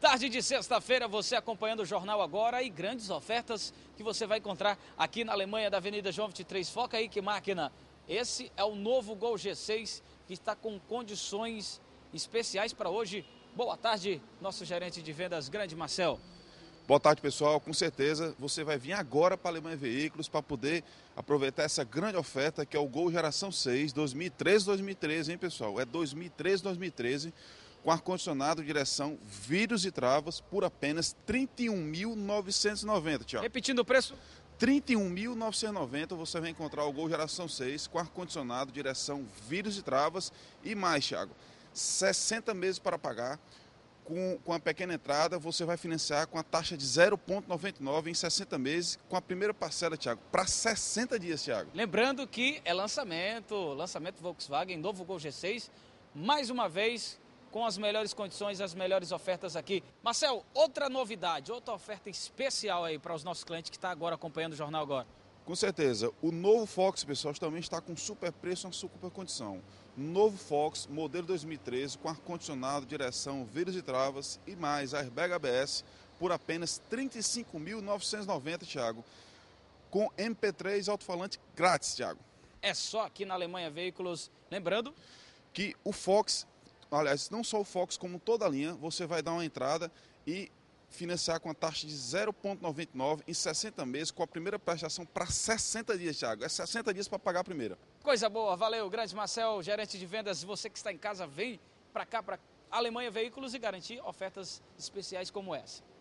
Tarde de sexta-feira, você acompanhando o jornal agora e grandes ofertas que você vai encontrar aqui na Alemanha, da Avenida João 23. Foca aí que máquina! Esse é o novo Gol G6 que está com condições especiais para hoje. Boa tarde, nosso gerente de vendas, grande Marcel. Boa tarde, pessoal. Com certeza você vai vir agora para a Alemanha Veículos para poder aproveitar essa grande oferta que é o Gol Geração 6 2013-2013, hein, pessoal? É 2013-2013 com ar-condicionado, direção, vidros e travas por apenas R$ 31.990, Tiago. Repetindo o preço? R$ 31.990 você vai encontrar o Gol Geração 6 com ar-condicionado, direção, vidros e travas e mais, Tiago. 60 meses para pagar. Com, com a pequena entrada, você vai financiar com a taxa de 0,99 em 60 meses, com a primeira parcela, Tiago, para 60 dias, Tiago. Lembrando que é lançamento, lançamento Volkswagen, novo Gol G6, mais uma vez com as melhores condições, as melhores ofertas aqui. Marcel, outra novidade, outra oferta especial aí para os nossos clientes que estão tá agora acompanhando o Jornal Agora. Com certeza. O novo Fox, pessoal, também está com super preço uma super condição. Novo Fox, modelo 2013, com ar-condicionado, direção, vírus e travas e mais airbag ABS por apenas R$ 35.990, Thiago. Com MP3 alto-falante grátis, Thiago. É só aqui na Alemanha Veículos. Lembrando que o Fox aliás, não só o Fox, como toda a linha, você vai dar uma entrada e financiar com a taxa de 0,99 em 60 meses, com a primeira prestação para 60 dias, Thiago. É 60 dias para pagar a primeira. Coisa boa, valeu, grande Marcel, gerente de vendas. Você que está em casa, vem para cá, para Alemanha Veículos e garantir ofertas especiais como essa.